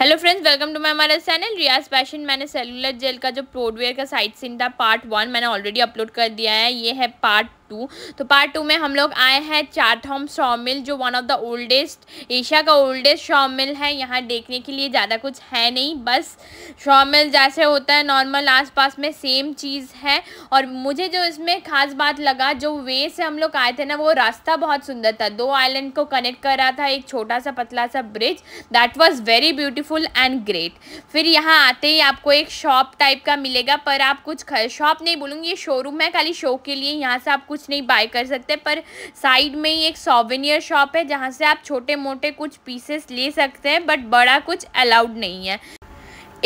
hello friends welcome to my हमारा channel Riyaz fashion मैंने cellular jail का जो प्रोडवेयर का साइड सीन था पार्ट वन मैंने ऑलरेडी अपलोड कर दिया है ये है पार्ट टू तो पार्ट टू में हम लोग आए हैं चारथॉम शॉ मिल जो one of the oldest Asia का ओल्डेस्ट शॉ मिल है यहाँ देखने के लिए ज़्यादा कुछ है नहीं बस शॉ मिल जैसे होता है नॉर्मल आसपास में सेम चीज़ है और मुझे जो इसमें ख़ास बात लगा जो वे से हम लोग आए थे ना वो रास्ता बहुत सुंदर था दो आइलैंड को कनेक्ट कर रहा था एक छोटा सा पतला सा bridge that was very beautiful and great फिर यहाँ आते ही आपको एक शॉप टाइप का मिलेगा पर आप कुछ शॉप नहीं बोलूँगी ये शोरूम है खाली शो के लिए यहाँ से आप कुछ कुछ नहीं बाय कर सकते पर साइड में ही एक सॉवेनियर शॉप है जहाँ से आप छोटे मोटे कुछ पीसेस ले सकते हैं बट बड़ा कुछ अलाउड नहीं है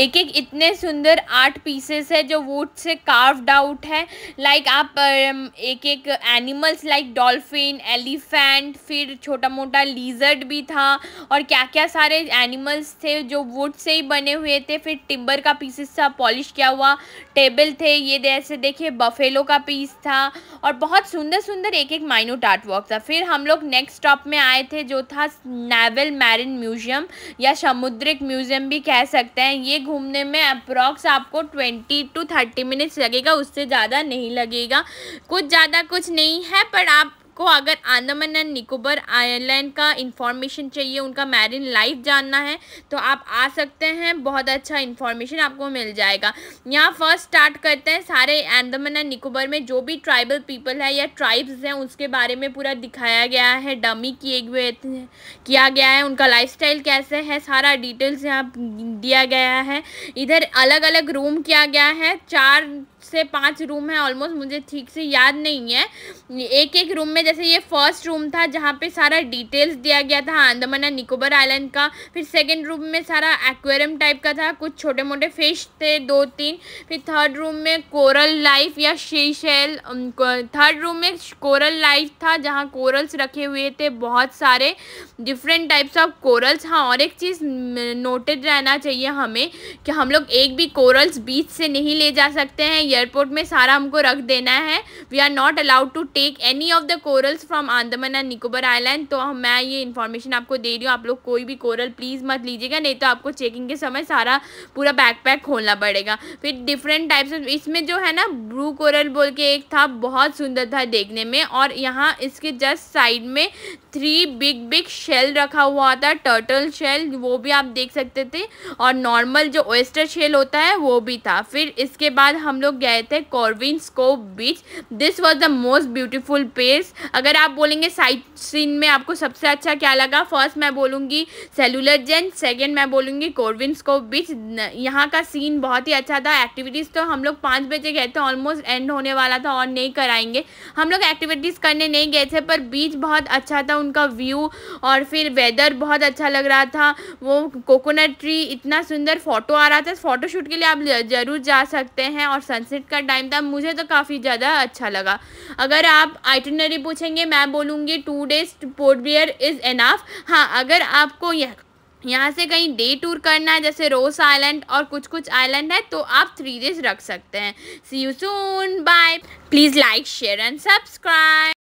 एक एक इतने सुंदर आर्ट पीसेस है जो वुड से कार्व्ड आउट है लाइक आप एक एक एनिमल्स लाइक डॉल्फिन एलिफेंट फिर छोटा मोटा लीजर्ड भी था और क्या क्या सारे एनिमल्स थे जो वुड से ही बने हुए थे फिर टिम्बर का पीसेस था पॉलिश किया हुआ टेबल थे ये जैसे देखिए बफेलो का पीस था और बहुत सुंदर सुंदर एक एक माइनूट आर्ट वर्क था फिर हम लोग नेक्स्ट स्टॉप में आए थे जो था नेवल मैरिन म्यूजियम या समुद्रिक म्यूजियम भी कह सकते हैं ये घूमने में अप्रॉक्स आपको ट्वेंटी टू थर्टी मिनट्स लगेगा उससे ज़्यादा नहीं लगेगा कुछ ज़्यादा कुछ नहीं है पर आप आपको अगर आंदमन एंड निकोबर आयलैंड का इंफॉर्मेशन चाहिए उनका मैरिन लाइफ जानना है तो आप आ सकते हैं बहुत अच्छा इन्फॉर्मेशन आपको मिल जाएगा यहाँ फर्स्ट स्टार्ट करते हैं सारे आंदमन एंड निकोबर में जो भी ट्राइबल पीपल है या ट्राइब्स हैं उसके बारे में पूरा दिखाया गया है डमी किए हुए किया गया है उनका लाइफ कैसे है सारा डिटेल्स यहाँ दिया गया है इधर अलग अलग रूम किया गया है चार से पांच रूम है ऑलमोस्ट मुझे ठीक से याद नहीं है एक एक रूम में जैसे ये फर्स्ट रूम था जहाँ पे सारा डिटेल्स दिया गया था आंदमान एंड निकोबर आइलैंड का फिर सेकेंड रूम में सारा एक्वेरियम टाइप का था कुछ छोटे मोटे फिश थे दो तीन फिर थर्ड रूम में कोरल लाइफ या शीशेल थर्ड रूम में कोरल लाइफ था जहाँ कोरल्स रखे हुए थे बहुत सारे डिफरेंट टाइप्स ऑफ कोरल्स हाँ और एक चीज़ नोटेड रहना चाहिए हमें कि हम लोग एक भी कोरल्स बीच से नहीं ले जा सकते हैं एयरपोर्ट में सारा हमको रख देना है we are not allowed to take any of the corals from Andaman and Nicobar island तो मैं ये इन्फॉर्मेशन आपको दे रही हूँ आप लोग कोई भी कोरल प्लीज़ मत लीजिएगा नहीं तो आपको चेकिंग के समय सारा पूरा बैकपैक खोलना पड़ेगा फिर डिफरेंट टाइप्स ऑफ इसमें जो है ना ब्लू कोरल बोल के एक था बहुत सुंदर था देखने में और यहाँ इसके जस्ट साइड में थ्री बिग बिग शेल रखा हुआ था टर्टल शेल वो भी आप देख सकते थे और नॉर्मल जो ओएस्टर शेल होता है वो भी था फिर इसके बाद हम लोग गए थे कॉर्विन स्कोप beach this was the most beautiful place अगर आप बोलेंगे साइट सीन में आपको सबसे अच्छा क्या लगा फर्स्ट मैं बोलूँगी सेलुलर जेन सेकेंड मैं बोलूँगी कॉर्विन स्कोप बीच यहाँ का सीन बहुत ही अच्छा था एक्टिविटीज़ तो हम लोग पाँच बजे गए थे ऑलमोस्ट एंड होने वाला था और नहीं कराएंगे हम लोग एक्टिविटीज़ करने नहीं गए थे पर बीच बहुत अच्छा था उनका व्यू और फिर वेदर बहुत अच्छा लग रहा था वो कोकोनट ट्री इतना सुंदर फ़ोटो आ रहा था फोटोशूट के लिए आप ज़रूर जा सकते हैं और सन एग्जिट का टाइम था मुझे तो काफ़ी ज़्यादा अच्छा लगा अगर आप आइटनरी पूछेंगे मैं बोलूँगी two days Port Blair is enough हाँ अगर आपको यह यहाँ से कहीं डे टूर करना है जैसे रोस आइलैंड और कुछ कुछ आइलैंड है तो आप थ्री डेज रख सकते हैं see you soon bye please like share and subscribe